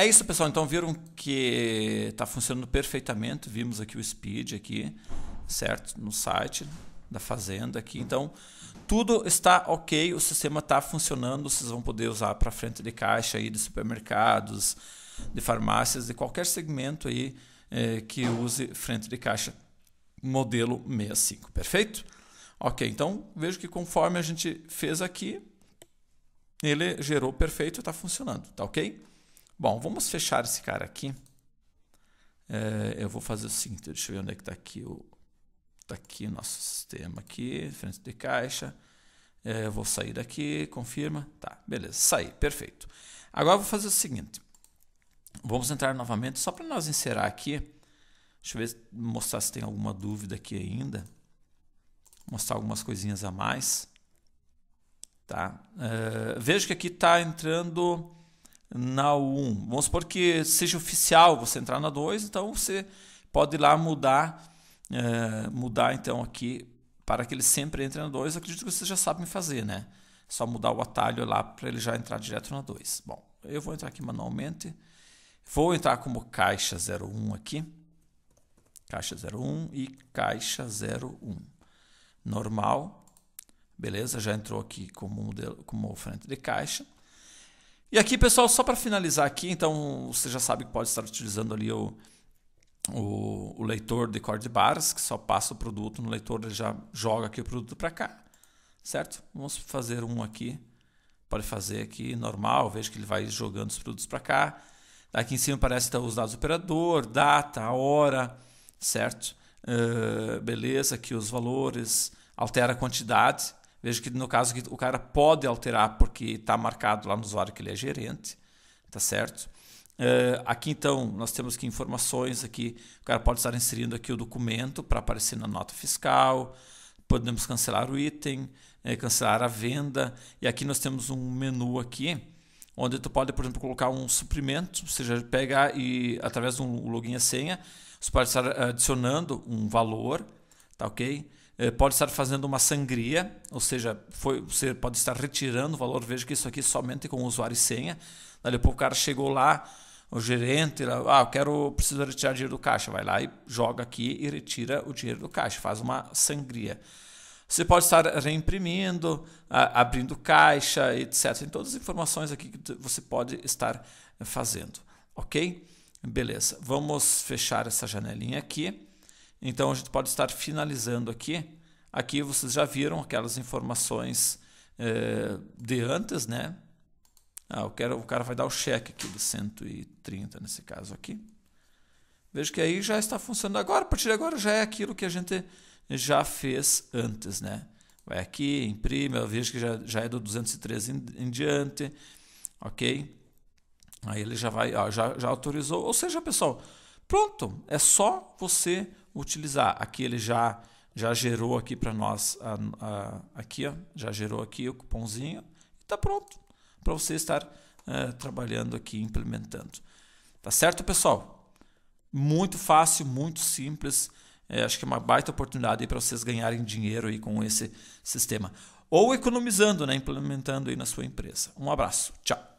É isso, pessoal. Então viram que está funcionando perfeitamente. Vimos aqui o speed aqui, certo? No site da fazenda aqui. Então tudo está ok, o sistema está funcionando. Vocês vão poder usar para frente de caixa aí de supermercados, de farmácias, de qualquer segmento aí é, que use frente de caixa modelo 65. Perfeito? Ok, então vejo que conforme a gente fez aqui, ele gerou perfeito, está funcionando, tá ok? Bom, vamos fechar esse cara aqui. É, eu vou fazer o seguinte, deixa eu ver onde é que está aqui o tá aqui o nosso sistema aqui, frente de caixa. É, eu vou sair daqui, confirma. Tá, beleza, saí, perfeito. Agora eu vou fazer o seguinte. Vamos entrar novamente, só para nós inserar aqui. Deixa eu ver, mostrar se tem alguma dúvida aqui ainda. Mostrar algumas coisinhas a mais. Tá? Uh, vejo que aqui está entrando na 1. Vamos supor que seja oficial você entrar na 2, então você pode ir lá mudar, é, mudar então aqui para que ele sempre entre na 2. Acredito que vocês já sabem fazer, né? só mudar o atalho lá para ele já entrar direto na 2. Bom, eu vou entrar aqui manualmente. Vou entrar como caixa 01 aqui. Caixa 01 e caixa 01. Normal. Beleza, já entrou aqui como, modelo, como frente de caixa. E aqui, pessoal, só para finalizar aqui, então você já sabe que pode estar utilizando ali o, o, o leitor de cor de barras, que só passa o produto no leitor, ele já joga aqui o produto para cá, certo? Vamos fazer um aqui, pode fazer aqui normal, veja que ele vai jogando os produtos para cá. Aqui em cima aparece então, os dados do operador, data, hora, certo? Uh, beleza, aqui os valores, altera a quantidade, Vejo que no caso que o cara pode alterar porque está marcado lá no usuário que ele é gerente, tá certo? Uh, aqui então nós temos que informações aqui, o cara pode estar inserindo aqui o documento para aparecer na nota fiscal, podemos cancelar o item, eh, cancelar a venda e aqui nós temos um menu aqui onde tu pode, por exemplo, colocar um suprimento, ou seja, pegar e através de um login e senha, você pode estar eh, adicionando um valor, tá ok? Eh, pode estar fazendo uma sangria, ou seja, foi, você pode estar retirando o valor. Veja que isso aqui é somente com usuário e senha. Daí o cara chegou lá, o gerente, ah, eu quero, preciso retirar dinheiro do caixa. Vai lá e joga aqui e retira o dinheiro do caixa, faz uma sangria. Você pode estar reimprimindo, abrindo caixa, etc. Tem todas as informações aqui que você pode estar fazendo, ok? Beleza, vamos fechar essa janelinha aqui. Então a gente pode estar finalizando aqui. Aqui vocês já viram aquelas informações é, de antes, né? Ah, eu quero, o cara vai dar o cheque aqui de 130 nesse caso aqui. Veja que aí já está funcionando agora. A partir de agora já é aquilo que a gente já fez antes, né? Vai aqui, imprime, eu vejo que já, já é do 213 em, em diante, ok? Aí ele já vai, ó, já, já autorizou. Ou seja, pessoal, pronto, é só você utilizar. Aqui ele já, já gerou aqui para nós, a, a, aqui, ó, já gerou aqui o cupomzinho. Está pronto para você estar uh, trabalhando aqui, implementando. Tá certo, pessoal? Muito fácil, muito simples. É, acho que é uma baita oportunidade para vocês ganharem dinheiro aí com esse sistema. Ou economizando, né? implementando aí na sua empresa. Um abraço. Tchau.